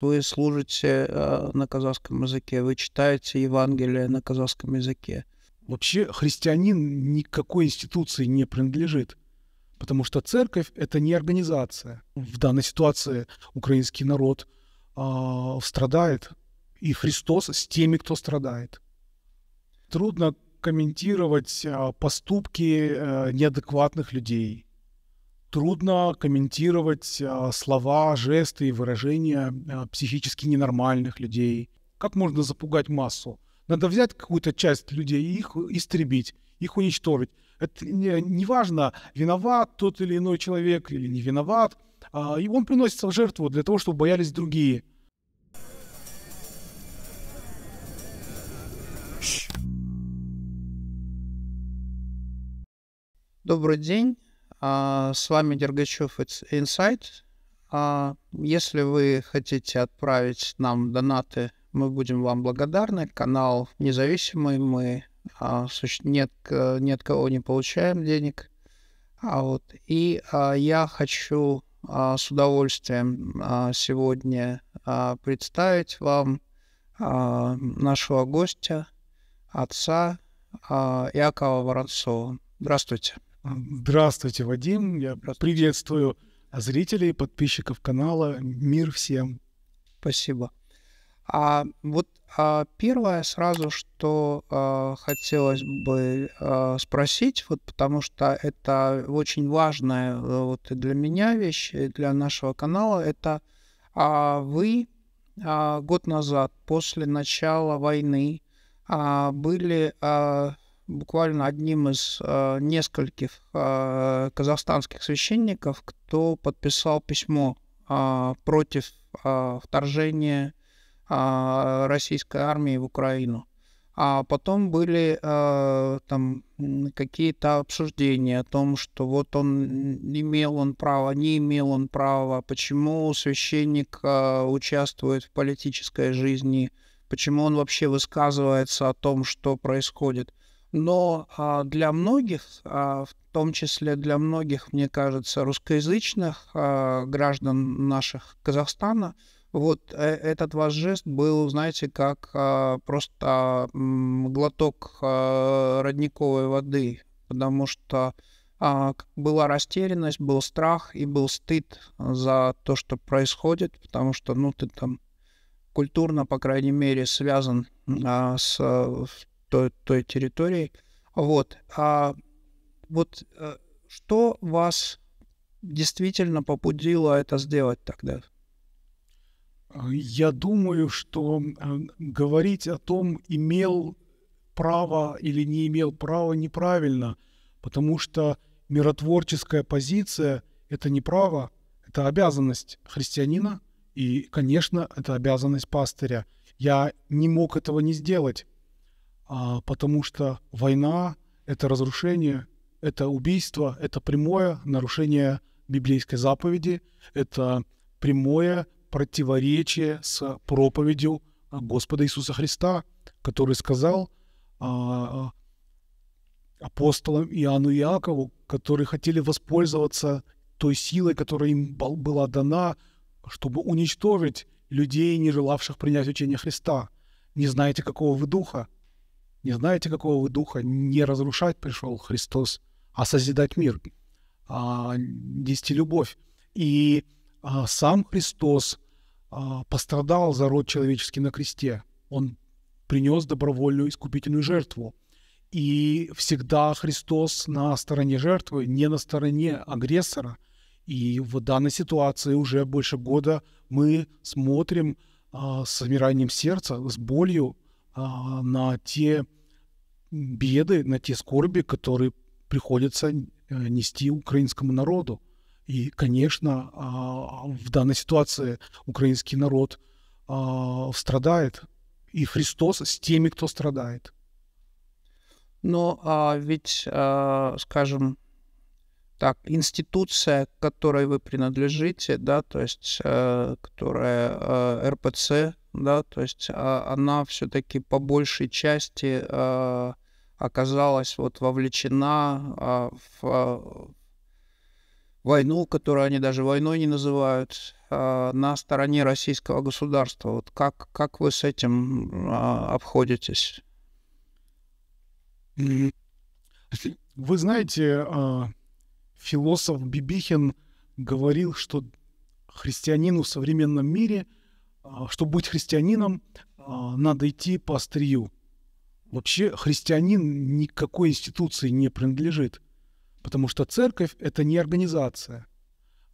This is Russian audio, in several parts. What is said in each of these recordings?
вы служите э, на казахском языке, вы читаете Евангелие на казахском языке. Вообще христианин никакой институции не принадлежит, потому что церковь — это не организация. В данной ситуации украинский народ э, страдает, и Христос с теми, кто страдает. Трудно комментировать э, поступки э, неадекватных людей — трудно комментировать а, слова, жесты и выражения а, психически ненормальных людей. Как можно запугать массу? Надо взять какую-то часть людей и их истребить, их уничтожить. Это не, не важно, виноват тот или иной человек или не виноват. А, и он приносится в жертву для того, чтобы боялись другие. Добрый день. А, с вами Дергачев Инсайт. Если вы хотите отправить нам донаты, мы будем вам благодарны. Канал независимый, мы а, нет, ни от кого не получаем денег. А вот, и а, я хочу с удовольствием сегодня представить вам нашего гостя, отца Якова Воронцова. Здравствуйте. Здравствуйте, Вадим. Я приветствую зрителей, подписчиков канала. Мир всем. Спасибо. А вот а, первое сразу, что а, хотелось бы а, спросить, вот потому что это очень важная э, вот и для меня вещь, и э, для нашего канала, это а, вы а, год назад после начала войны а, были а, буквально одним из э, нескольких э, казахстанских священников, кто подписал письмо э, против э, вторжения э, российской армии в Украину. А потом были э, там какие-то обсуждения о том, что вот он имел он право, не имел он права, почему священник э, участвует в политической жизни, почему он вообще высказывается о том, что происходит. Но а, для многих, а, в том числе для многих, мне кажется, русскоязычных а, граждан наших Казахстана, вот э, этот ваш жест был, знаете, как а, просто глоток а, родниковой воды, потому что а, была растерянность, был страх и был стыд за то, что происходит, потому что, ну, ты там культурно, по крайней мере, связан а, с, с э, той, той территорией. Вот. А вот э, что вас действительно побудило это сделать тогда? Э, я думаю, что э, говорить о том, имел право или не имел права, неправильно, потому что миротворческая позиция – это не право, это обязанность христианина, и, конечно, это обязанность пастыря. Я не мог этого не сделать. А, потому что война — это разрушение, это убийство, это прямое нарушение библейской заповеди, это прямое противоречие с проповедью Господа Иисуса Христа, который сказал а, апостолам Иоанну и Иакову, которые хотели воспользоваться той силой, которая им была дана, чтобы уничтожить людей, не желавших принять учение Христа. Не знаете, какого вы духа? Не знаете, какого вы духа? Не разрушать пришел Христос, а созидать мир, а, нести любовь. И а, сам Христос а, пострадал за род человеческий на кресте. Он принес добровольную искупительную жертву. И всегда Христос на стороне жертвы, не на стороне агрессора. И в данной ситуации уже больше года мы смотрим а, с замиранием сердца, с болью а, на те беды, на те скорби, которые приходится э, нести украинскому народу. И, конечно, а, в данной ситуации украинский народ а, страдает, и Христос с теми, кто страдает. Но а, ведь, а, скажем, так, институция, к которой вы принадлежите, да, то есть, э, которая э, РПЦ, да, то есть э, она все-таки по большей части э, оказалась вот вовлечена э, в э, войну, которую они даже войной не называют, э, на стороне российского государства. Вот как, как вы с этим э, обходитесь? Вы знаете, а, философ Бибихин говорил, что христианину в современном мире, а, чтобы быть христианином, а, надо идти по острию. Вообще христианин никакой институции не принадлежит, потому что церковь — это не организация,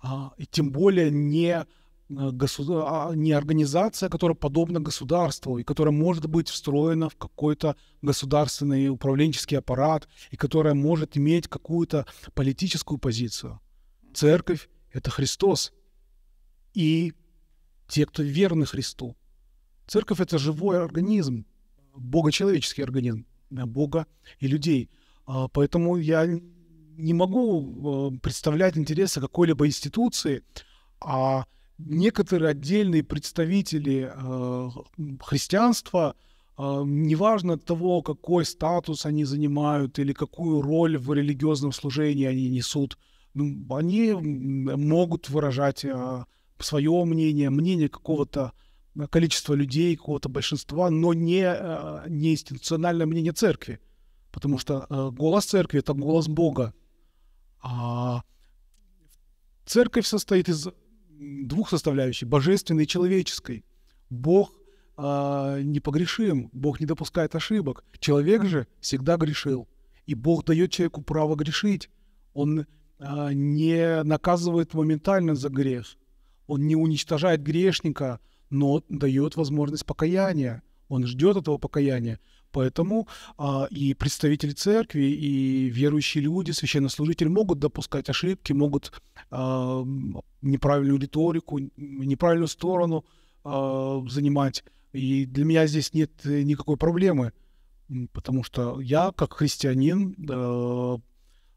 а, и тем более не Э, государ... А, не организация, которая подобна государству, и которая может быть встроена в какой-то государственный управленческий аппарат, и которая может иметь какую-то политическую позицию. Церковь — это Христос. И те, кто верны Христу. Церковь — это живой организм, богочеловеческий организм, э, Бога и людей. А, поэтому я не могу э, представлять интересы какой-либо институции, а некоторые отдельные представители э, христианства, э, неважно от того, какой статус они занимают или какую роль в религиозном служении они несут, ну, они могут выражать э, свое мнение, мнение какого-то количества людей, какого-то большинства, но не, э, не институциональное мнение церкви, потому что э, голос церкви — это голос Бога. А церковь состоит из двух составляющих, божественной и человеческой. Бог э, непогрешим, Бог не допускает ошибок. Человек же всегда грешил. И Бог дает человеку право грешить. Он э, не наказывает моментально за грех. Он не уничтожает грешника, но дает возможность покаяния. Он ждет этого покаяния. Поэтому а, и представители церкви, и верующие люди, священнослужители могут допускать ошибки, могут а, неправильную риторику, неправильную сторону а, занимать. И для меня здесь нет э, никакой проблемы, потому что я, как христианин, а,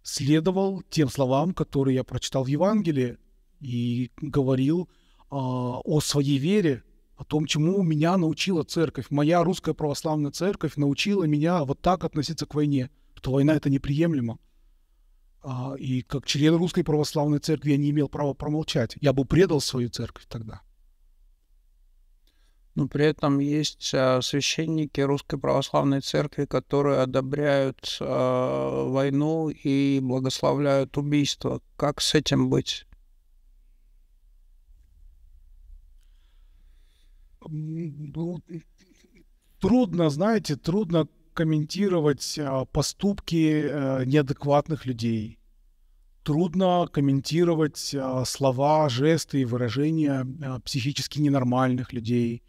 следовал тем словам, которые я прочитал в Евангелии, и говорил а, о своей вере, о том, чему меня научила церковь. Моя русская православная церковь научила меня вот так относиться к войне, что война — это неприемлемо. А, и как член русской православной церкви я не имел права промолчать. Я бы предал свою церковь тогда. Но при этом есть э, священники Русской Православной Церкви, которые одобряют э, войну и благословляют убийство. Как с этим быть? трудно, знаете, трудно комментировать а, поступки э, неадекватных людей. Трудно комментировать а, слова, жесты и выражения а, психически ненормальных людей.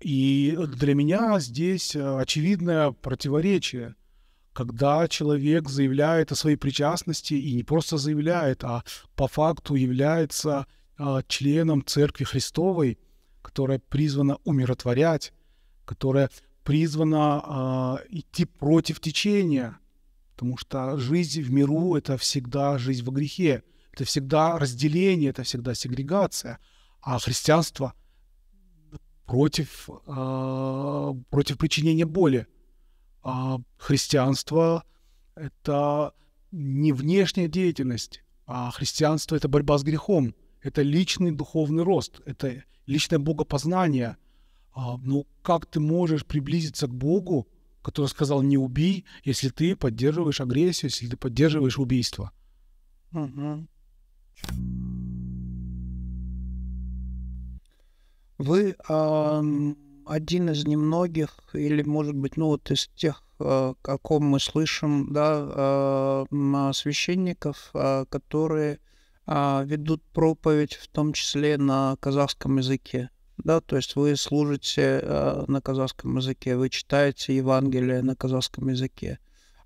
И для меня здесь э, очевидное противоречие, когда человек заявляет о своей причастности и не просто заявляет, а по факту является членом Церкви Христовой – которая призвана умиротворять, которая призвана э, идти против течения, потому что жизнь в миру — это всегда жизнь в грехе, это всегда разделение, это всегда сегрегация, а христианство против, э, против причинения боли. А христианство — это не внешняя деятельность, а христианство — это борьба с грехом, это личный духовный рост, это личное богопознание. А, ну, как ты можешь приблизиться к Богу, который сказал «не убей», если ты поддерживаешь агрессию, если ты поддерживаешь убийство? Вы э, один из немногих, или, может быть, ну вот из тех, а, о ком мы слышим, да, э, священников, э, которые а, ведут проповедь, в том числе на казахском языке. Да, то есть вы служите э, на казахском языке, вы читаете Евангелие на казахском языке.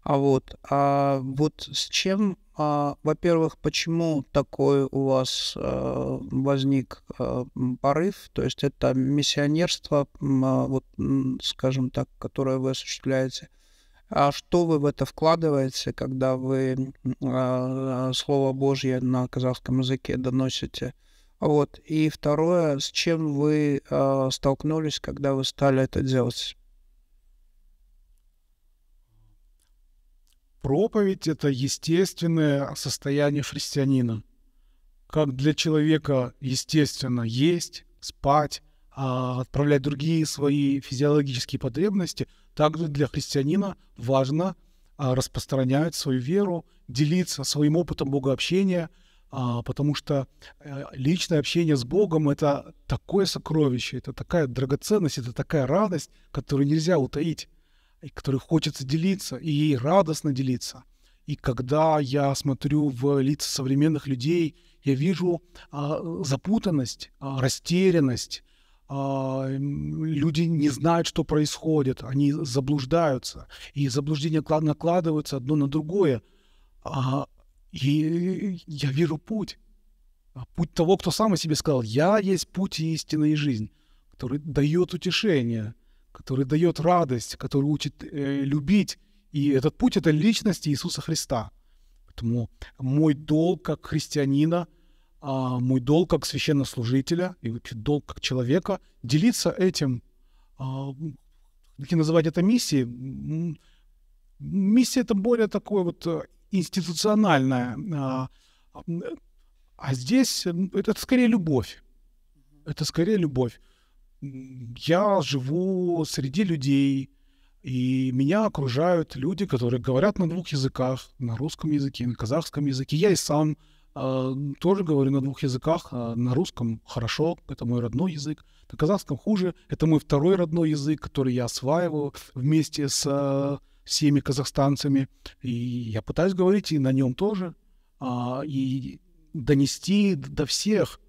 А вот, а вот с чем, а, во-первых, почему такой у вас а, возник а, порыв? То есть это миссионерство, а, вот, скажем так, которое вы осуществляете. А что вы в это вкладываете, когда вы а, Слово Божье на казахском языке доносите? Вот. И второе, с чем вы а, столкнулись, когда вы стали это делать? Проповедь — это естественное состояние христианина. Как для человека естественно есть, спать, а, отправлять другие свои физиологические потребности — также для христианина важно а, распространять свою веру, делиться своим опытом богообщения, а, потому что э, личное общение с Богом — это такое сокровище, это такая драгоценность, это такая радость, которую нельзя утаить, и которой хочется делиться, и ей радостно делиться. И когда я смотрю в лица современных людей, я вижу а, запутанность, растерянность, а, люди не знают, что происходит, они заблуждаются, и заблуждения накладываются одно на другое. А, и я вижу путь. А путь того, кто сам о себе сказал, я есть путь и истина и жизнь, который дает утешение, который дает радость, который учит э, любить. И этот путь — это личность Иисуса Христа. Поэтому мой долг как христианина — а, мой долг как священнослужителя и вообще долг как человека делиться этим, а, как называть это миссией. Миссия это более такое вот э, институциональное, а, а, а здесь это, скорее любовь. Это скорее любовь. Я живу среди людей, и меня окружают люди, которые говорят на двух языках, на русском языке, на казахском языке. Я и сам а, тоже говорю на двух языках. А, на русском хорошо, это мой родной язык. На казахском хуже, это мой второй родной язык, который я осваиваю вместе с а, всеми казахстанцами. И я пытаюсь говорить и на нем тоже. И донести до всех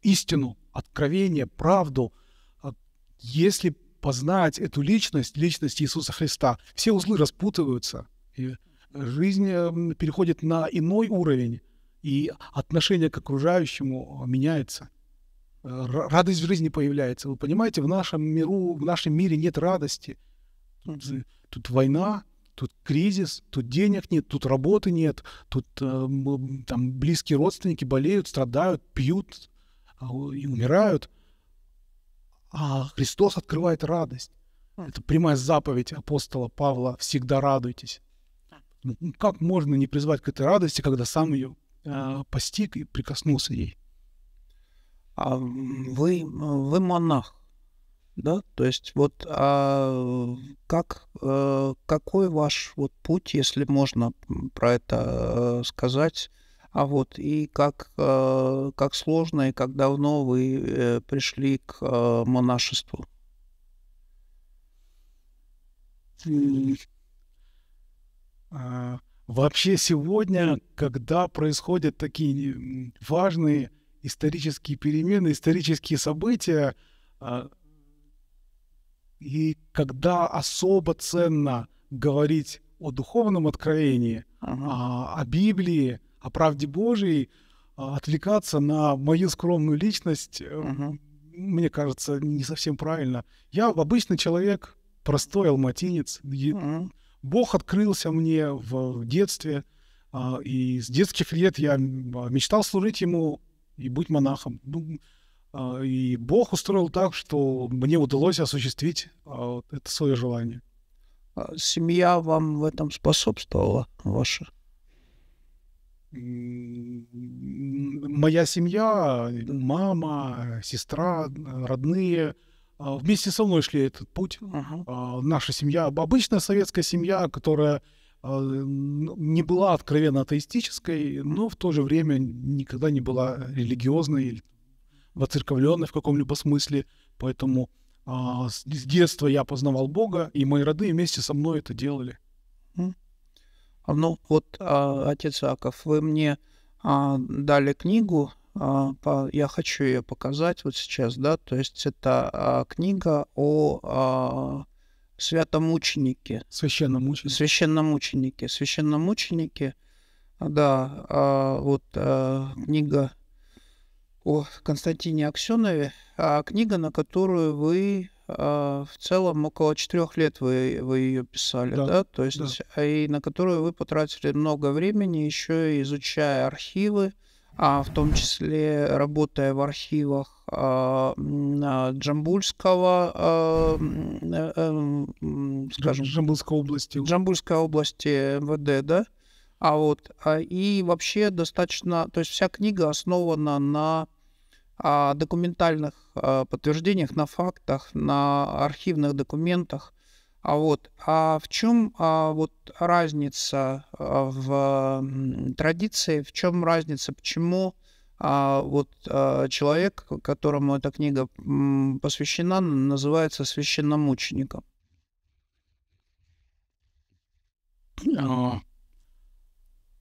истину, откровение, правду. Если познать эту личность, личность Иисуса Христа, все узлы распутываются жизнь эм, переходит на иной уровень, и отношение к окружающему э, меняется. Радость в жизни появляется. Вы понимаете, в нашем миру, в нашем мире нет радости. Тут, э, тут война, тут кризис, тут денег нет, тут работы нет, тут э, там близкие родственники болеют, страдают, пьют а, и умирают. А Христос открывает радость. Хм. Это прямая заповедь апостола Павла «Всегда радуйтесь». Ну, как можно не призвать к этой радости, когда сам ее а, постиг и прикоснулся ей? А вы, вы монах, да? То есть вот а как, э, какой ваш вот путь, если можно про это э, сказать? А вот и как, э, как сложно и как давно вы пришли к монашеству? А, вообще сегодня, когда происходят такие важные исторические перемены, исторические события, а, и когда особо ценно говорить о духовном откровении, ага. А, о, Библии, о правде Божьей, отвлекаться на мою скромную личность, э, ага. мне кажется, не совсем правильно. Я обычный человек, простой алматинец. Ага. Бог открылся мне в детстве, а, и с детских лет я мечтал служить ему и быть монахом. Ну, а, и Бог устроил так, что мне удалось осуществить а, это свое желание. Семья вам в этом способствовала, ваша? Моя семья, мама, сестра, родные – а, вместе со мной шли этот путь. Uh-huh. Наша семья, обычная советская семья, которая а, не была откровенно атеистической, но в то же время никогда не была религиозной или воцерковленной в каком-либо смысле. Поэтому с, детства я познавал Бога, и мои роды вместе со мной это делали. Ну вот, отец Аков, вы мне дали книгу а, я хочу ее показать вот сейчас, да, то есть это а, книга о а, святомученике. Священном мученике. Священном мученике. Священном да, вот э, книга о Константине Аксенове, книга, на которую вы в целом около четырех лет вы, вы ее писали, да, да? то есть да. и на которую вы потратили много времени, еще изучая архивы, а, в том числе работая в архивах Джамбульского, скажем... Джамбульской области. Джамбульской области МВД, да? А вот, а, и вообще достаточно, то есть вся книга основана на а, документальных подтверждениях, на фактах, на архивных документах, а вот, а в чем а вот разница а, в традиции, в чем разница, почему а вот а, человек, которому эта книга посвящена, называется священномучеником? А,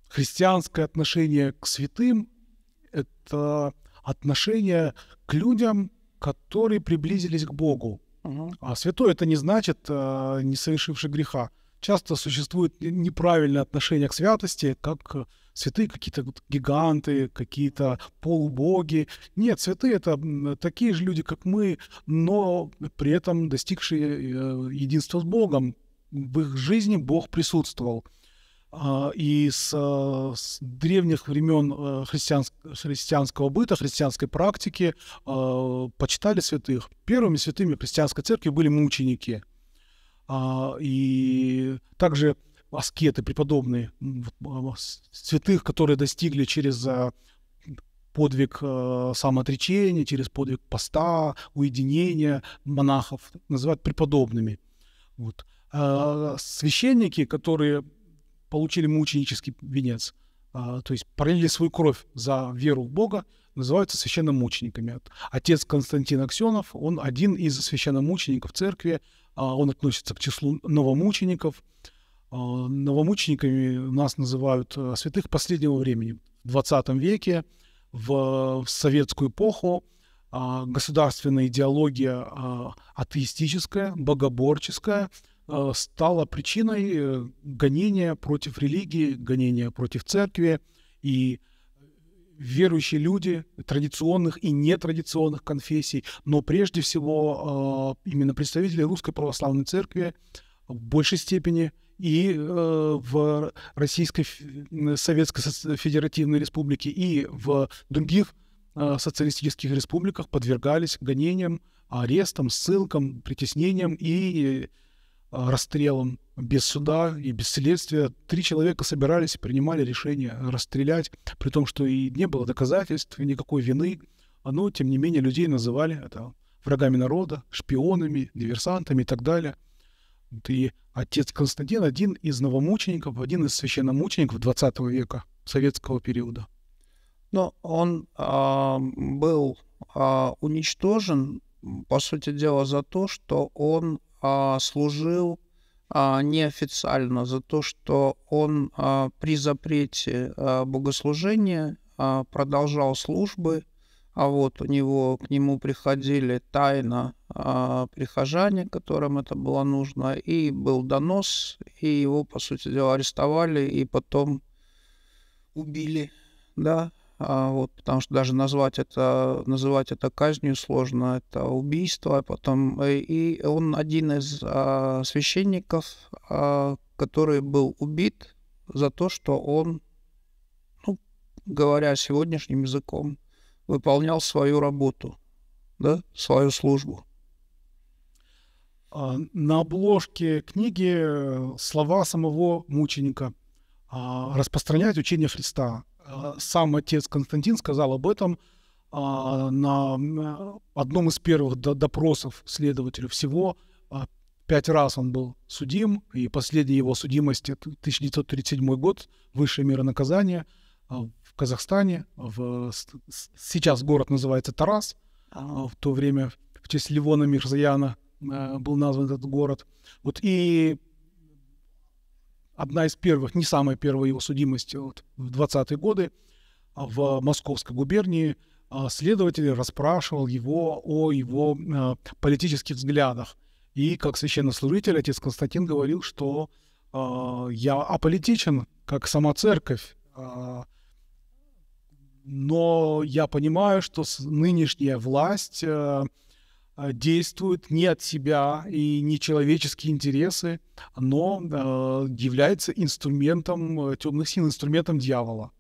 христианское отношение к святым — это отношение к людям, которые приблизились к Богу, а святой это не значит э, не совершивший греха. Часто существует неправильное отношение к святости, как э, святые какие-то гиганты, какие-то полубоги. Нет, святые это такие же люди, как мы, но при этом достигшие э, единства с Богом. В их жизни Бог присутствовал. А, и с, а, с древних времен а, христианск, христианского быта, христианской практики почитали святых. Первыми святыми христианской церкви были мученики. И также аскеты, преподобные, святых, которые достигли через подвиг самоотречения, через подвиг поста, уединения монахов, называют преподобными. Вот. священники, которые получили мученический венец, а, то есть пролили свою кровь за веру в Бога, называются священномучениками. Отец Константин Аксенов, он один из священномучеников церкви, а, он относится к числу новомучеников. А, новомучениками нас называют святых последнего времени. В 20 веке, в советскую эпоху, государственная идеология атеистическая, богоборческая, Э, стало причиной э, гонения против религии, гонения против церкви, и верующие люди традиционных и нетрадиционных конфессий, но прежде всего э, именно представители Русской Православной Церкви в большей степени и в Российской Советской Федеративной Республике, и в других социалистических республиках подвергались гонениям, арестам, ссылкам, притеснениям и а, расстрелом без суда и без следствия. Три человека собирались и принимали решение расстрелять, при том, что и не было доказательств, никакой вины. А, Но, ну, тем не менее, людей называли это врагами народа, шпионами, диверсантами и так далее. И отец Константин один из новомучеников, один из священномучеников 20 века советского периода. Но он э, был э, уничтожен, по сути дела, за то, что он а, служил а, неофициально за то, что он а, при запрете богослужения продолжал службы, а вот у него к нему приходили тайно прихожане, которым это было нужно, и был донос, и его, по сути дела, арестовали, и потом убили, да, а, вот, потому что даже назвать это, называть это казнью сложно, это убийство. Потом, э, и он один из а, священников, а, который был убит за то, что он, ну, говоря сегодняшним языком, выполнял свою работу, да, свою службу. А, на обложке книги э, слова самого мученика а, распространять учение Христа. Э, сам отец Константин сказал об этом а, на одном из первых допросов следователя всего. А, пять раз он был судим, и последняя его судимость — это 1937 год, Высшее мера наказания а, в Казахстане. В, сейчас город называется Тарас, в то время в честь Левона Мирзаяна э, был назван этот город. Вот и одна из первых, не самая первая его судимость э, вот, в 20-е годы а, в Московской губернии. А, следователь расспрашивал его о его а, политических взглядах. И как священнослужитель отец Константин говорил, что э, я аполитичен, как сама церковь, э, но я понимаю, что нынешняя власть э, Э, действует не от себя и не человеческие интересы, но э, является инструментом э, темных сил, инструментом дьявола.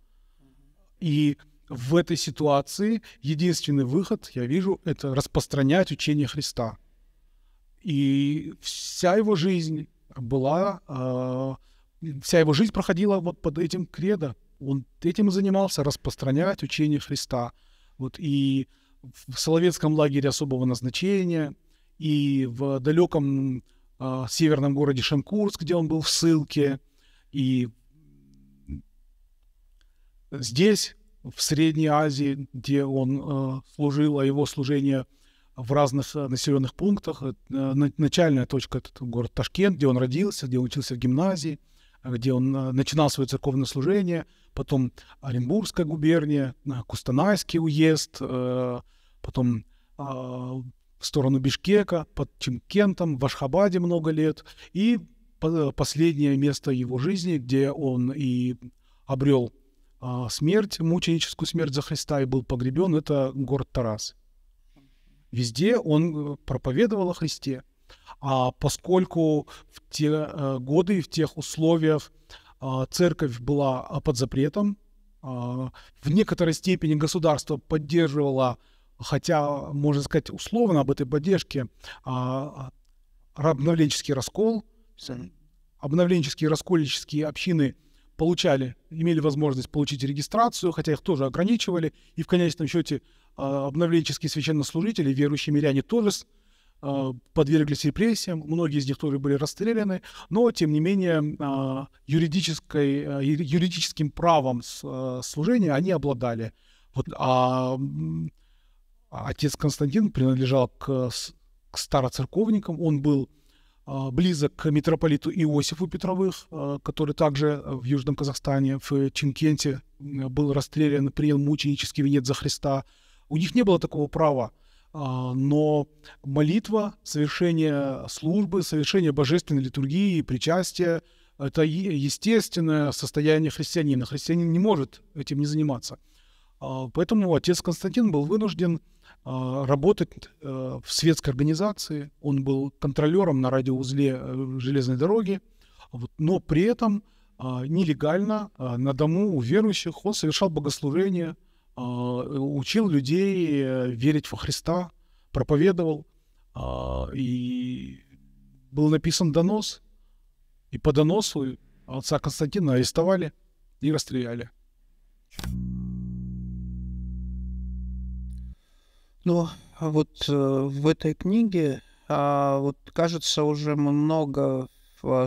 И в этой ситуации единственный выход, я вижу, это распространять учение Христа. И вся его жизнь была, э, вся его жизнь проходила вот под этим кредо. Он этим и занимался, распространять учение Христа. Вот и в Соловецком лагере особого назначения и в далеком э, северном городе Шенкурск, где он был в ссылке, и здесь, в Средней Азии, где он э, служил, а его служение в разных населенных пунктах. Э, начальная точка — это город Ташкент, где он родился, где он учился в гимназии — где он э, начинал свое церковное служение, потом Оренбургская губерния, Кустанайский уезд, э, потом а, в сторону Бишкека, под Чимкентом, в Ашхабаде много лет, и э, последнее место его жизни, где он и обрел а, смерть, мученическую смерть за Христа и был погребен, это город Тарас. Везде он проповедовал о Христе. А поскольку в те э, годы и в тех условиях а, церковь была а, под запретом, а, в некоторой степени государство поддерживало, хотя, можно сказать, условно об этой поддержке, обновленческий раскол. Обновленческие раскольнические общины получали, имели возможность получить регистрацию, хотя их тоже ограничивали, и в конечном счете обновленческие священнослужители, верующие миряне тоже а, подверглись репрессиям, многие из них тоже были расстреляны, но, тем не менее, а, юридической, а, юридическим правом служения они обладали. Вот, а отец Константин принадлежал к, к староцерковникам, он был близок к митрополиту Иосифу Петровых, который также в Южном Казахстане, в Чемкенте был расстрелян, принял мученический венец за Христа. У них не было такого права. А, но молитва, совершение службы, совершение божественной литургии, причастия – это естественное состояние христианина. Христианин не может этим не заниматься. А, поэтому отец Константин был вынужден а, работать э, в светской организации. Он был контролером на радиоузле э, железной дороги, но при этом нелегально на дому у верующих он совершал богослужение – а, учил людей э, верить во Христа, проповедовал, а, и был написан донос, и по доносу отца Константина арестовали и расстреляли. Ну, а вот э, в этой книге, вот кажется, уже много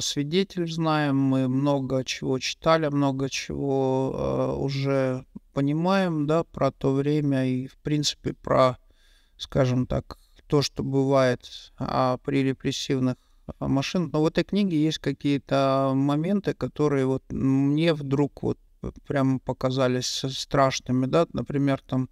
свидетель знаем, мы много чего читали, много чего уже понимаем, да, про то время и, в принципе, про, скажем так, то, что бывает а, при репрессивных а, машинах. Но в этой книге есть какие-то моменты, которые вот мне вдруг вот прямо показались страшными, да, например, там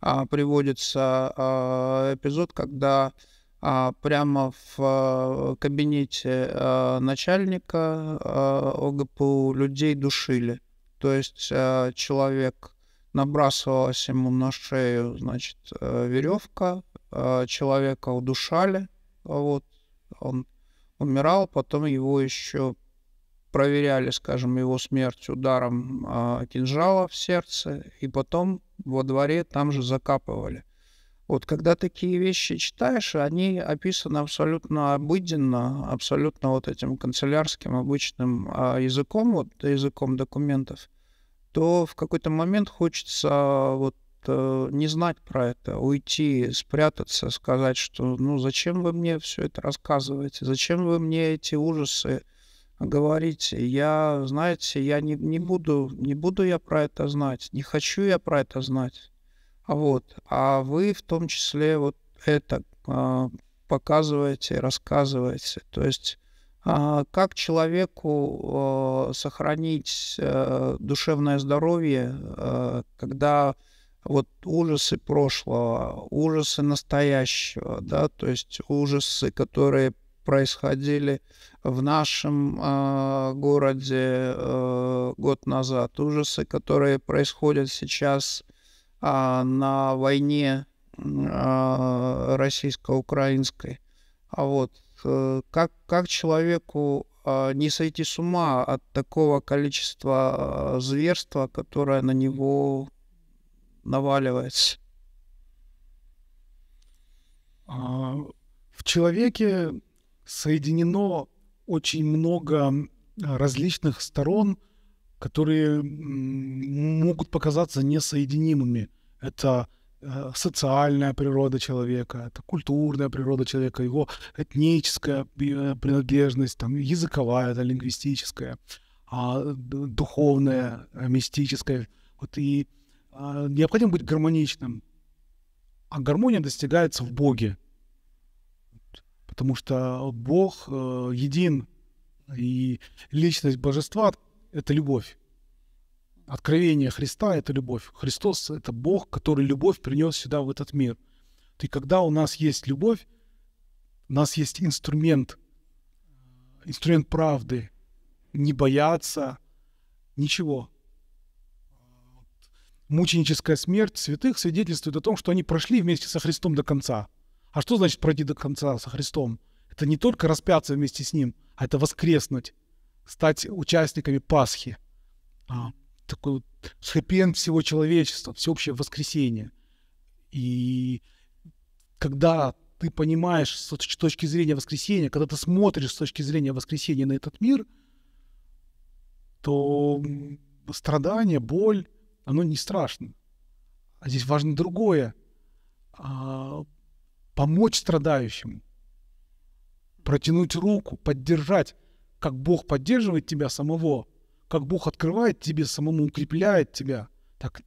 а, приводится а, эпизод, когда а, прямо в а, кабинете а, начальника а, ОГПУ людей душили. То есть а, человек набрасывалась ему на шею, значит, э, веревка, э, человека удушали, вот, он умирал, потом его еще проверяли, скажем, его смерть ударом а, кинжала в сердце, и потом во дворе там же закапывали. Вот когда такие вещи читаешь, они описаны абсолютно обыденно, абсолютно вот этим канцелярским обычным э, языком, вот языком документов то в какой-то момент хочется а, вот э, не знать про это, уйти, спрятаться, сказать, что ну зачем вы мне все это рассказываете, зачем вы мне эти ужасы говорите, я, знаете, я не, не буду, не буду я про это знать, не хочу я про это знать. А вот, а вы в том числе вот это а, показываете, рассказываете. То есть а, как человеку э, сохранить э, душевное здоровье, э, когда вот ужасы прошлого, ужасы настоящего, да, то есть ужасы, которые происходили в нашем а, городе год назад, ужасы, которые происходят сейчас а, на войне российско-украинской. А вот Э, как, как человеку а, не сойти с ума от такого количества а, зверства, которое на него наваливается? А, в человеке соединено очень много различных сторон, которые могут показаться несоединимыми. Это Э, социальная природа человека, это культурная природа человека, его этническая э, принадлежность, там, языковая, это лингвистическая, а, духовная, э, мистическая. Вот и а, необходимо быть гармоничным. А гармония достигается в Боге, потому что Бог един, и личность божества — это любовь откровение Христа — это любовь. Христос — это Бог, который любовь принес сюда, в этот мир. И когда у нас есть любовь, у нас есть инструмент, инструмент правды, не бояться ничего. Мученическая смерть святых свидетельствует о том, что они прошли вместе со Христом до конца. А что значит пройти до конца со Христом? Это не только распяться вместе с Ним, а это воскреснуть, стать участниками Пасхи. А такой вот хэппи всего человечества, всеобщее воскресение. И когда ты понимаешь с точки зрения воскресения, когда ты смотришь с точки зрения воскресения на этот мир, то страдание, боль, оно не страшно. А здесь важно другое. А, помочь страдающему. Протянуть руку, поддержать, как Бог поддерживает тебя самого – как Бог открывает тебе самому, укрепляет тебя, так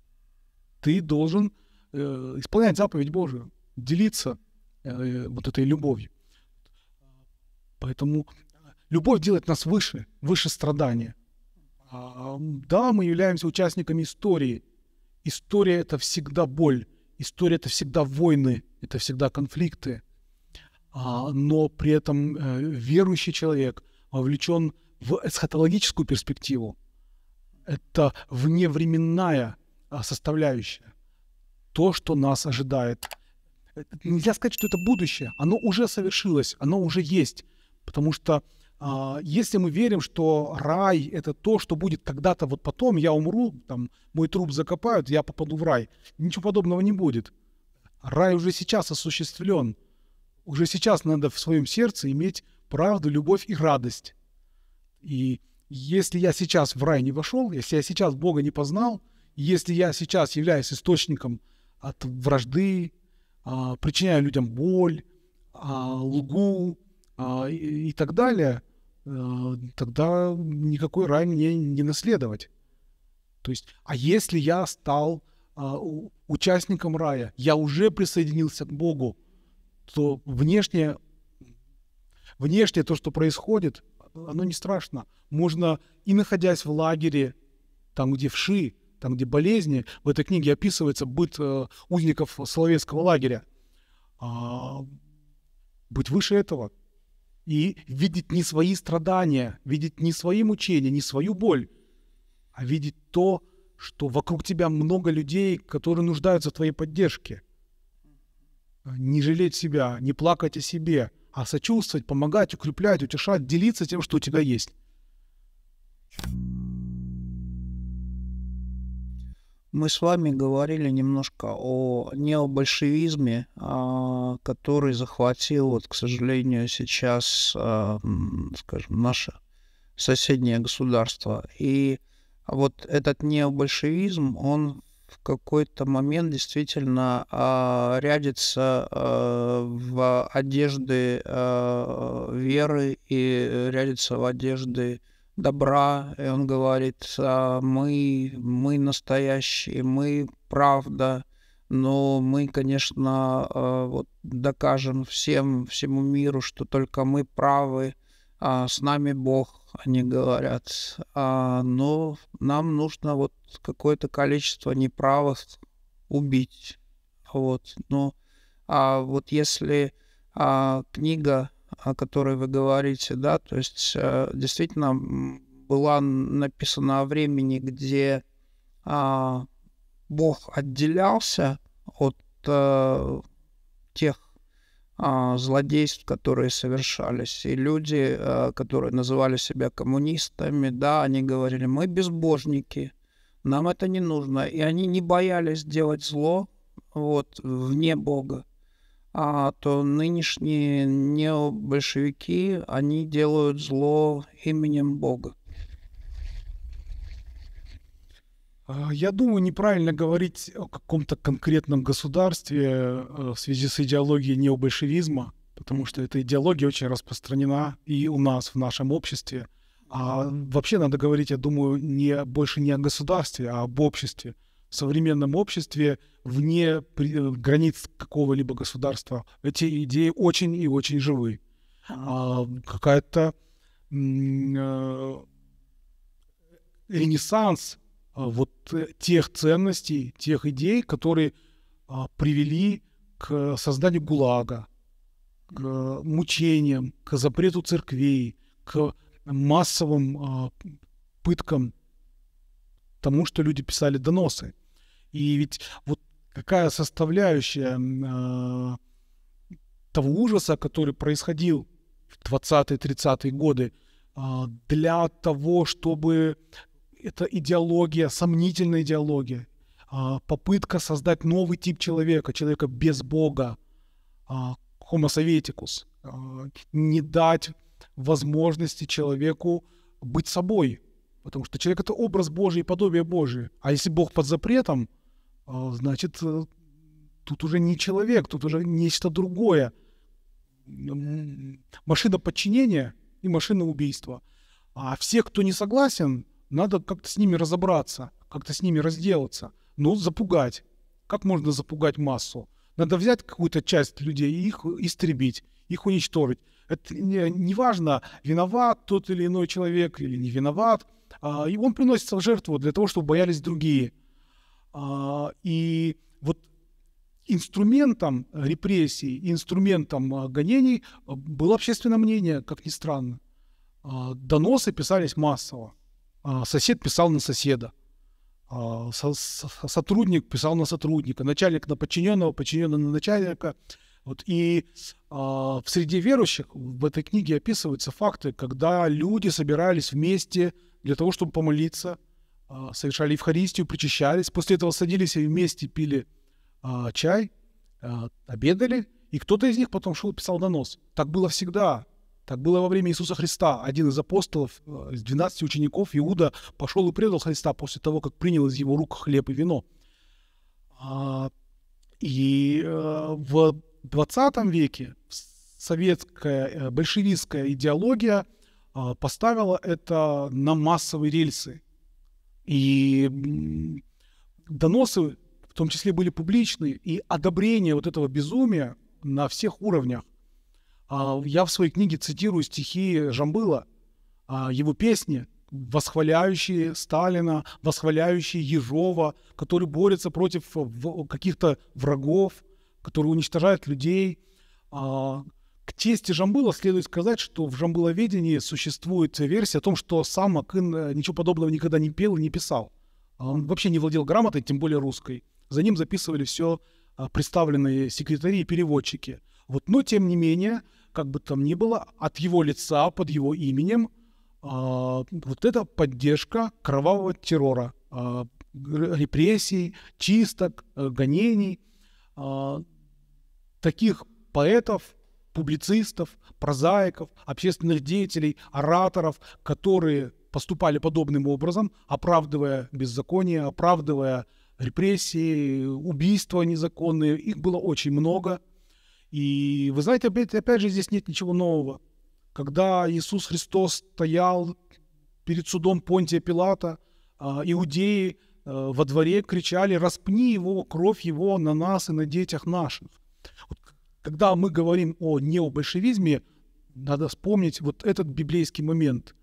ты должен э, исполнять заповедь Божию, делиться э, вот этой любовью. Поэтому любовь делает нас выше, выше страдания. А, да, мы являемся участниками истории. История — это всегда боль. История — это всегда войны, это всегда конфликты. А, но при этом э, верующий человек вовлечен в в эсхатологическую перспективу. Это вневременная а, составляющая. То, что нас ожидает. Нельзя сказать, что это будущее. Оно уже совершилось, оно уже есть. Потому что а, если мы верим, что рай — это то, что будет когда-то вот потом, я умру, там, мой труп закопают, я попаду в рай. Ничего подобного не будет. Рай уже сейчас осуществлен. Уже сейчас надо в своем сердце иметь правду, любовь и радость. И если я сейчас в рай не вошел, если я сейчас Бога не познал, если я сейчас являюсь источником от вражды, а, причиняю людям боль, а, лгу а, и, так далее, э, тогда никакой рай мне не наследовать. То есть, а если я стал участником рая, я уже присоединился к Богу, то внешнее, внешнее то, что происходит, оно не страшно. Можно и находясь в лагере, там, где вши, там, где болезни, в этой книге описывается быт э, узников Соловецкого лагеря, а, быть выше этого и видеть не свои страдания, видеть не свои мучения, не свою боль, а видеть то, что вокруг тебя много людей, которые нуждаются в твоей поддержке. А, не жалеть себя, не плакать о себе, а сочувствовать, помогать, укреплять, утешать, делиться тем, что у тебя есть. Мы с вами говорили немножко о необольшевизме, а, который захватил, вот, к сожалению, сейчас, а, скажем, наше соседнее государство. И вот этот необольшевизм, он в какой-то момент действительно э, рядится э, в одежды э, веры и рядится в одежды добра. И он говорит, э, мы, мы настоящие, мы правда, но мы, конечно, э, вот докажем всем, всему миру, что только мы правы, а с нами Бог, они говорят, а, но «Ну, нам нужно вот какое-то количество неправых убить. Вот, но ну, а вот если а, книга, о которой вы говорите, да, то есть а, действительно была написана о времени, где а, Бог отделялся от а, тех а, злодейств, которые совершались. И люди, а, которые называли себя коммунистами, да, они говорили, мы безбожники, нам это не нужно. И они не боялись делать зло вот, вне Бога. А то нынешние необольшевики, они делают зло именем Бога. А, я думаю, неправильно говорить о каком-то конкретном государстве э, в связи с идеологией необольшевизма, потому что эта идеология очень распространена и у нас, в нашем обществе. А вообще надо говорить, я думаю, не, больше не о государстве, а об обществе. В современном обществе, вне э, границ какого-либо государства, эти идеи очень и очень живы. А какая-то э, ренессанс а, вот э, тех ценностей, тех идей, которые а, привели к э, созданию ГУЛАГа, к э, мучениям, к запрету церквей, к массовым а, пыткам, тому, что люди писали доносы. И ведь вот какая составляющая того ужаса, который происходил в 20-30-е годы, для того, чтобы это идеология, сомнительная идеология, а, попытка создать новый тип человека, человека без Бога, а, homo советикус, а, не дать возможности человеку быть собой, потому что человек — это образ Божий и подобие Божие. А если Бог под запретом, значит, э, тут уже не человек, тут уже нечто другое. Машина подчинения и машина убийства. А все, кто не согласен — надо как-то с ними разобраться, как-то с ними разделаться. Ну, запугать. Как можно запугать массу? Надо взять какую-то часть людей и их истребить, их уничтожить. Это не, не важно, виноват тот или иной человек или не виноват. А, и он приносится в жертву для того, чтобы боялись другие. А, и вот инструментом репрессий, инструментом а, гонений а, было общественное мнение, как ни странно. А, доносы писались массово. А, сосед писал на соседа, а, сотрудник писал на сотрудника, начальник на подчиненного, подчиненный на начальника. Вот. И а, в среде верующих в этой книге описываются факты, когда люди собирались вместе для того, чтобы помолиться, совершали Евхаристию, причащались, после этого садились и вместе пили чай, обедали, и кто-то из них потом шел и писал донос. Так было всегда. Так было во время Иисуса Христа. Один из апостолов, э, из 12 учеников, Иуда, пошел и предал Христа после того, как принял из его рук хлеб и вино. А, и э, в 20 веке советская э, большевистская идеология а, поставила это на массовые рельсы. И доносы, в том числе, были публичные, и одобрение вот этого безумия на всех уровнях а, я в своей книге цитирую стихи Жамбыла, а, его песни, восхваляющие Сталина, восхваляющие Ежова, который борется против каких-то врагов, которые уничтожают людей. А, к чести Жамбыла следует сказать, что в Жамбыловедении существует версия о том, что сам Акын э, ничего подобного никогда не пел и не писал. Он вообще не владел грамотой, тем более русской. За ним записывали все представленные секретари и переводчики. Вот, но тем не менее, как бы там ни было, от его лица, под его именем, а, вот эта поддержка кровавого террора, а, репрессий, чисток, э, гонений. А, таких поэтов, публицистов, прозаиков, общественных деятелей, ораторов, которые поступали подобным образом, оправдывая беззаконие, оправдывая репрессии, убийства незаконные. Их было очень много – и вы знаете, опять, опять же, здесь нет ничего нового. Когда Иисус Христос стоял перед судом Понтия Пилата, а, иудеи а, во дворе кричали «Распни его, кровь его на нас и на детях наших». Вот, когда мы говорим о необольшевизме, надо вспомнить вот этот библейский момент.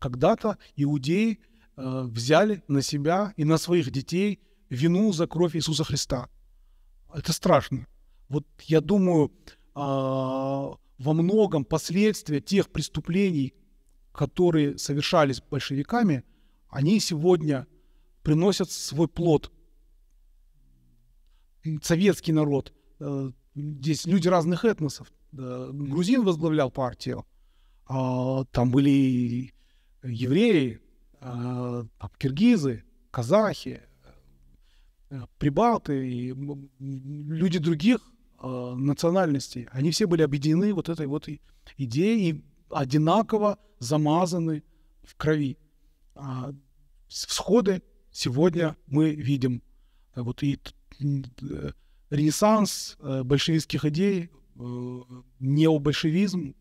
Когда-то иудеи э, взяли на себя и на своих детей вину за кровь Иисуса Христа. Это страшно вот я думаю, а, во многом последствия тех преступлений, которые совершались большевиками, они сегодня приносят свой плод. Советский народ, э, здесь люди разных этносов. Грузин возглавлял партию, а, там были евреи, а, там киргизы, казахи, э, прибалты, люди других Э, национальностей, они все были объединены вот этой вот идеей и одинаково замазаны в крови. А всходы сегодня мы видим. Э, вот и э, ренессанс большевистских идей, необольшевизм.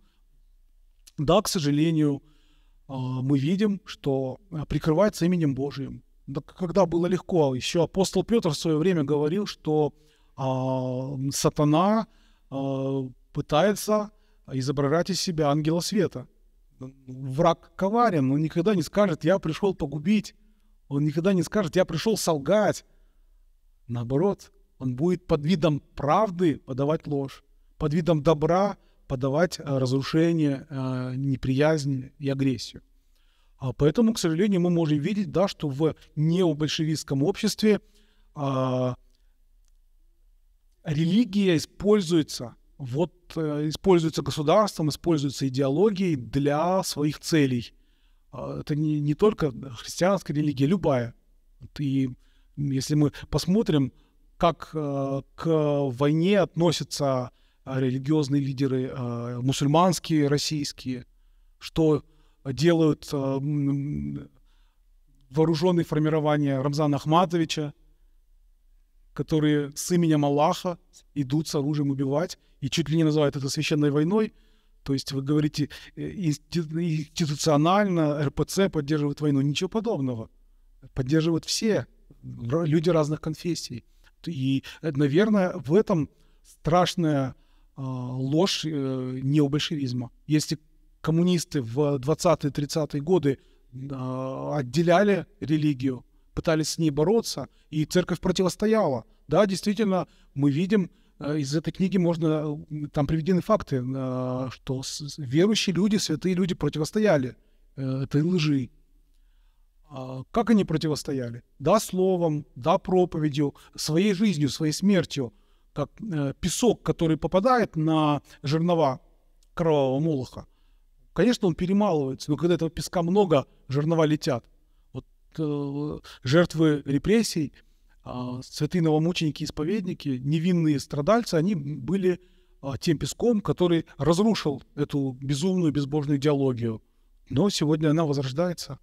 Да, к сожалению, мы видим, что прикрывается именем Божьим. когда было легко, еще апостол Петр в свое время говорил, что а, сатана а, пытается изображать из себя ангела света. Враг коварен, он никогда не скажет, я пришел погубить. Он никогда не скажет, я пришел солгать. Наоборот, он будет под видом правды подавать ложь, под видом добра подавать э, разрушение, э, неприязнь и агрессию. А поэтому, к сожалению, мы можем видеть, да, что в необольшевистском обществе религия используется, вот э, используется государством, используется идеологией для своих целей. А, это не, не только христианская религия, любая. И если мы посмотрим, как э, к войне относятся э, религиозные лидеры мусульманские, российские, что делают вооруженные формирования Рамзана Ахматовича, которые с именем Аллаха идут с оружием убивать, и чуть ли не называют это священной войной. То есть вы говорите, э, институционально РПЦ поддерживает войну. Ничего подобного. Поддерживают все люди разных конфессий. И, э, наверное, в этом страшная а, ложь э, необольшевизма. Если коммунисты в 20-30-е годы а, отделяли религию пытались с ней бороться, и церковь противостояла. Да, действительно, мы видим, э, из этой книги можно, э, там приведены факты, э, что верующие люди, святые люди противостояли этой лжи. А как они противостояли? Да, словом, да, проповедью, своей жизнью, своей смертью, как песок, который попадает на жернова кровавого молоха. Конечно, он перемалывается, но когда этого песка много, жернова летят – Э, жертвы репрессий, а, святые новомученики, исповедники, невинные страдальцы, они были а, тем песком, который разрушил эту безумную, безбожную идеологию. Но сегодня она возрождается.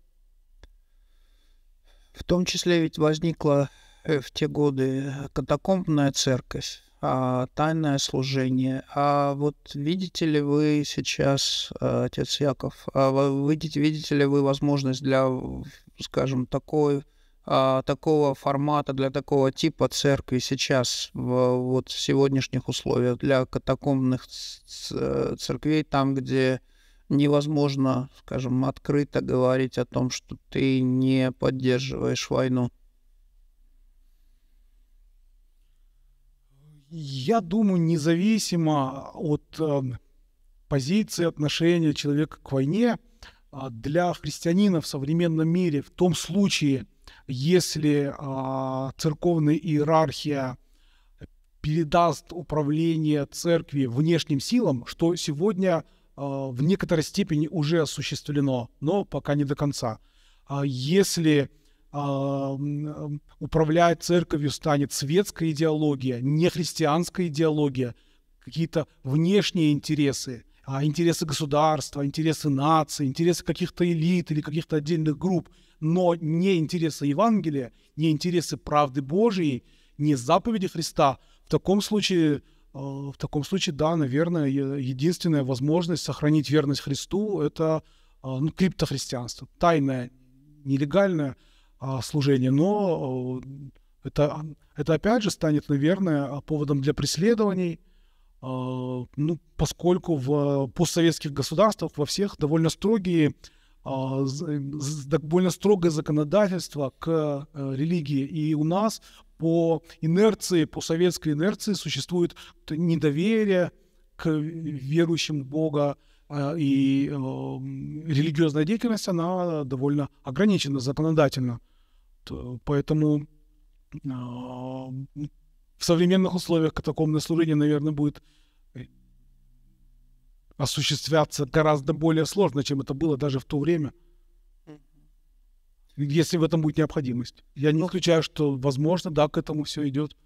В том числе ведь возникла э, в те годы катакомбная церковь, а тайное служение. А вот видите ли вы сейчас, э, отец Яков, а видите, видите ли вы возможность для скажем, такой, а, такого формата, для такого типа церкви сейчас, в, вот сегодняшних условиях, для катакомных э, церквей, там, где невозможно, скажем, открыто говорить о том, что ты не поддерживаешь войну? Я думаю, независимо от э, позиции, отношения человека к войне, а, для христианина в современном мире в том случае, если а, церковная иерархия передаст управление церкви внешним силам, что сегодня а, в некоторой степени уже осуществлено, но пока не до конца. Если управлять церковью станет светская идеология, нехристианская идеология, какие-то внешние интересы – а, интересы государства, интересы нации, интересы каких-то элит или каких-то отдельных групп, но не интересы Евангелия, не интересы правды Божьей, не заповеди Христа, в таком случае, э, в таком случае, да, наверное, единственная возможность сохранить верность Христу – это э, ну, криптохристианство, тайное, нелегальное э, служение, но это, это опять же станет, наверное, поводом для преследований, а, ну, поскольку в постсоветских государствах во всех довольно строгие а, довольно строгое законодательство к э, религии. И у нас по инерции, по советской инерции существует недоверие к верующим в Бога, э, и э, религиозная деятельность, она довольно ограничена законодательно. Поэтому а, в современных условиях катакомбное служение, наверное, будет э, осуществляться гораздо более сложно, чем это было даже в то время, если в этом будет необходимость. Я не ну. исключаю, что, возможно, да, к этому все идет.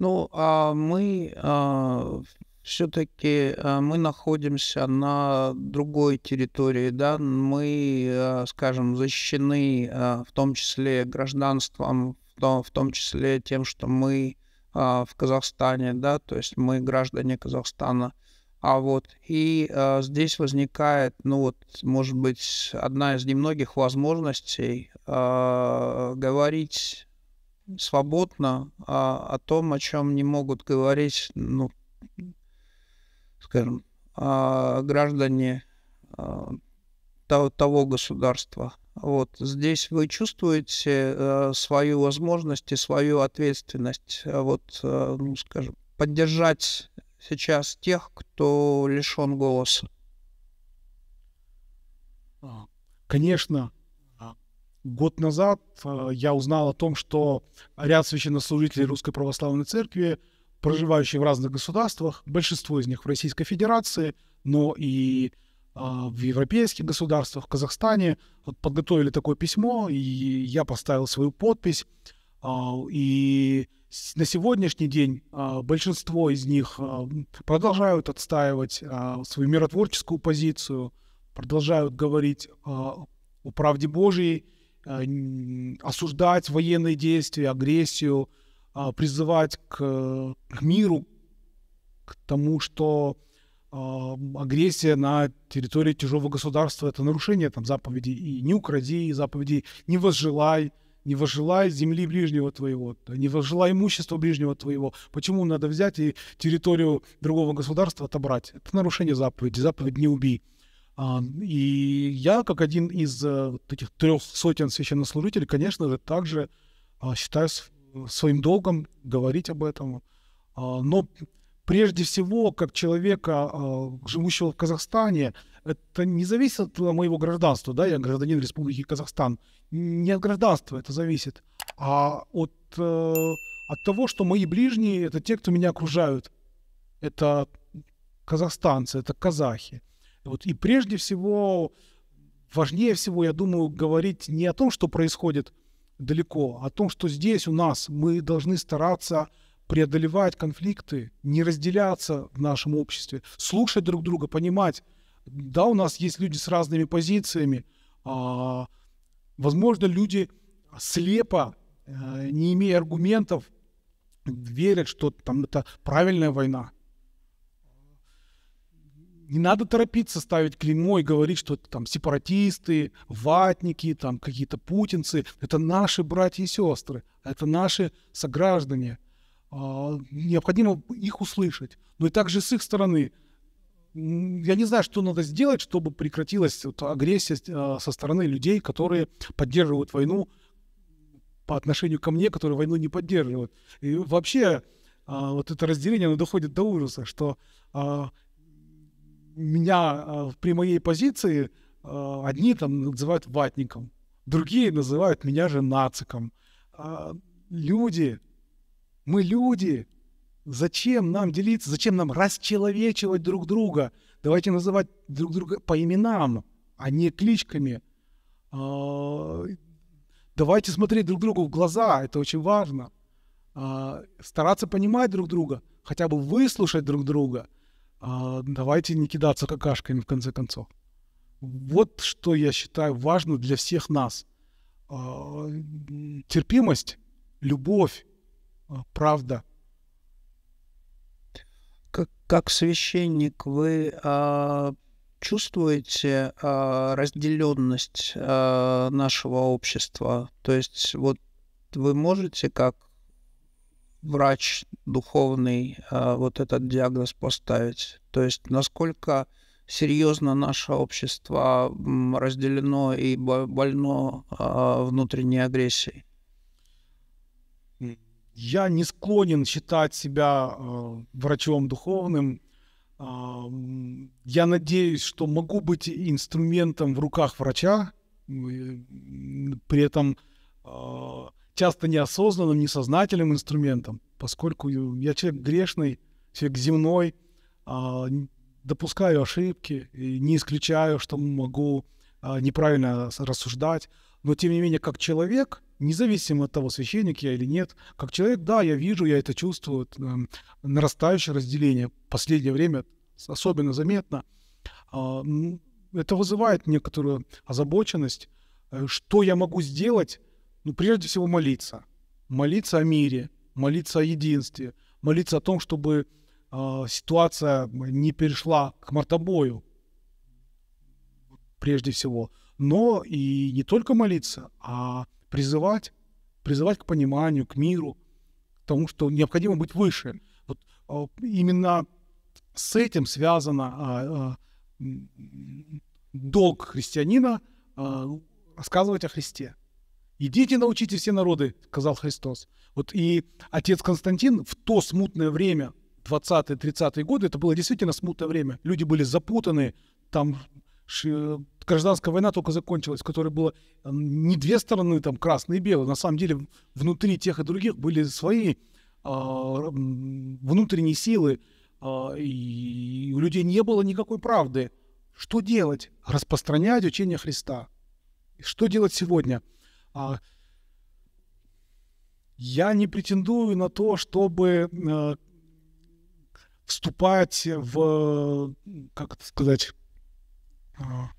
Ну, а мы а, все-таки э, мы находимся на другой территории, да, мы, э, скажем, защищены э, в том числе гражданством, в том числе тем, что мы в Казахстане, да, то есть мы граждане Казахстана. А вот и э, здесь возникает, ну вот, может быть, одна из немногих возможностей э, говорить свободно э, о том, о чем не могут говорить, ну, скажем, граждане а, того государства. Вот здесь вы чувствуете э, свою возможность и свою ответственность. Э, вот, э, ну, скажем, поддержать сейчас тех, кто лишен голоса. А, конечно, а, год назад я узнал о том, что ряд священнослужителей Русской Православной Церкви – проживающие в разных государствах, большинство из них в Российской Федерации, но и а, в европейских государствах, в Казахстане. Вот подготовили такое письмо, и я поставил свою подпись. А, и на сегодняшний день а, большинство из них продолжают отстаивать свою миротворческую позицию, продолжают говорить о правде Божьей, э, осуждать военные действия, агрессию, а, призывать к, к миру, к тому, что а, агрессия на территории чужого государства это нарушение там заповеди и не укради, и заповедей не возжелай, не возжелай земли ближнего твоего, не возжелай имущества ближнего твоего. Почему надо взять и территорию другого государства отобрать? Это нарушение заповеди, заповедь не убей. А, и я, как один из э, этих трех сотен священнослужителей, конечно же, также считаю своим долгом говорить об этом. А, но прежде всего, как человека, а, живущего в Казахстане, это не зависит от моего гражданства, да, я гражданин Республики Казахстан. Не от гражданства это зависит, а от, э, от того, что мои ближние — это те, кто меня окружают. Это казахстанцы, это казахи. Вот, и прежде всего, важнее всего, я думаю, говорить не о том, что происходит — далеко, о том, что здесь у нас мы должны стараться преодолевать конфликты, не разделяться в нашем обществе, слушать друг друга, понимать, да, у нас есть люди с разными позициями, а, возможно, люди слепо, а, не имея аргументов, верят, что там это правильная война, не надо торопиться ставить клеймо и говорить, что это там сепаратисты, ватники, там какие-то путинцы. Это наши братья и сестры, это наши сограждане. А, необходимо их услышать. Но и также с их стороны. Я не знаю, что надо сделать, чтобы прекратилась вот агрессия а, со стороны людей, которые поддерживают войну по отношению ко мне, которые войну не поддерживают. И вообще а, вот это разделение, оно доходит до ужаса, что меня э, при моей позиции э, одни там называют ватником, другие называют меня же нациком. А, люди, мы люди, зачем нам делиться, зачем нам расчеловечивать друг друга? Давайте называть друг друга по именам, а не кличками. А, давайте смотреть друг другу в глаза, это очень важно. А, стараться понимать друг друга, хотя бы выслушать друг друга – а, давайте не кидаться какашками, в конце концов. Вот что я считаю важно для всех нас. А, терпимость, любовь, а, правда. Как, как священник вы а, чувствуете а, разделенность а, нашего общества? То есть вот вы можете как врач духовный а, вот этот диагноз поставить. То есть насколько серьезно наше общество разделено и больно а, внутренней агрессией? Я не склонен считать себя а, врачом духовным. Я надеюсь, что могу быть инструментом в руках врача, при этом часто неосознанным, несознательным инструментом, поскольку я человек грешный, человек земной, а, допускаю ошибки, не исключаю, что могу а, неправильно рассуждать, но тем не менее, как человек, независимо от того, священник я или нет, как человек, да, я вижу, я это чувствую, эм, нарастающее разделение в последнее время особенно заметно. А, это вызывает некоторую озабоченность, э, что я могу сделать, ну, прежде всего, молиться. Молиться о мире, молиться о единстве, молиться о том, чтобы э, ситуация не перешла к мортобою, прежде всего. Но и не только молиться, а призывать, призывать к пониманию, к миру, к тому, что необходимо быть выше. Вот э, именно с этим связано э, э, долг христианина рассказывать о Христе. «Идите, научите все народы», — сказал Христос. Вот и отец Константин в то смутное время, 20-30-е годы, это было действительно смутное время. Люди были запутаны, там гражданская война только закончилась, которая была не две стороны, там красные и белые. На самом деле внутри тех и других были свои э, внутренние силы, э, и у людей не было никакой правды. Что делать? Распространять учение Христа. Что делать сегодня? А, я не претендую на то, чтобы э, вступать в, как это сказать, а,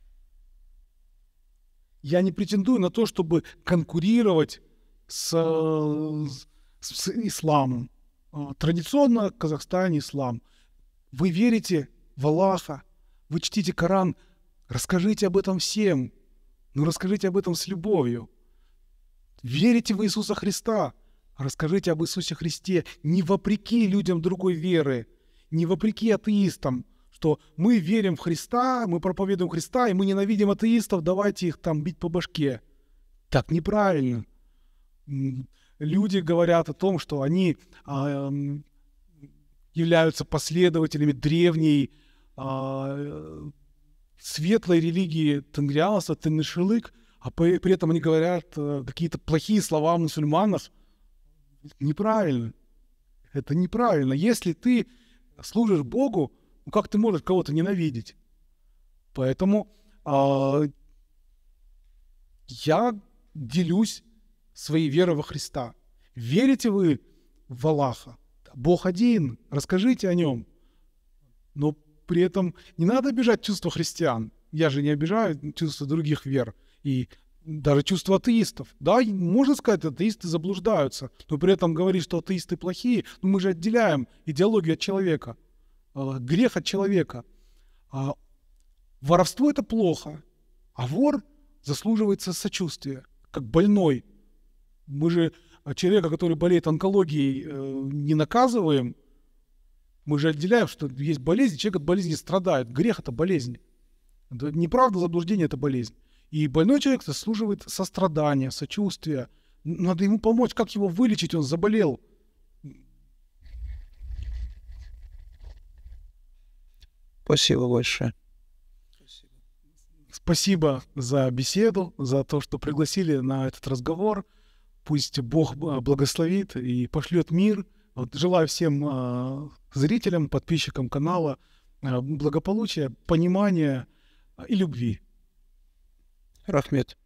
я не претендую на то, чтобы конкурировать с, э, с, с исламом. А, традиционно в Казахстане ислам. Вы верите в Аллаха, вы чтите Коран, расскажите об этом всем, но ну, расскажите об этом с любовью. Верите в Иисуса Христа? Расскажите об Иисусе Христе не вопреки людям другой веры, не вопреки атеистам, что мы верим в Христа, мы проповедуем Христа, и мы ненавидим атеистов, давайте их там бить по башке. Так неправильно. Люди говорят о том, что они э, являются последователями древней а, э, светлой религии тенгрианства, тенешилык – а при, при этом они говорят э, какие-то плохие слова о мусульманах. Неправильно. Это неправильно. Если ты служишь Богу, ну как ты можешь кого-то ненавидеть? Поэтому э, я делюсь своей верой во Христа. Верите вы в Аллаха? Бог один, расскажите о нем. Но при этом не надо обижать чувства христиан. Я же не обижаю чувства других вер и даже чувство атеистов. Да, можно сказать, атеисты заблуждаются, но при этом говорить, что атеисты плохие, но ну, мы же отделяем идеологию от человека, э, грех от человека. А воровство – это плохо, а вор заслуживается сочувствия, как больной. Мы же человека, который болеет онкологией, э, не наказываем. Мы же отделяем, что есть болезнь, человек от болезни страдает. Грех – это болезнь. неправда, заблуждение – это болезнь. И больной человек заслуживает сострадания, сочувствия. Надо ему помочь. Как его вылечить? Он заболел. Спасибо большое. Спасибо за беседу, за то, что пригласили на этот разговор. Пусть Бог а, благословит и пошлет мир. Вот желаю всем э, зрителям, подписчикам канала э, благополучия, понимания и любви рахмет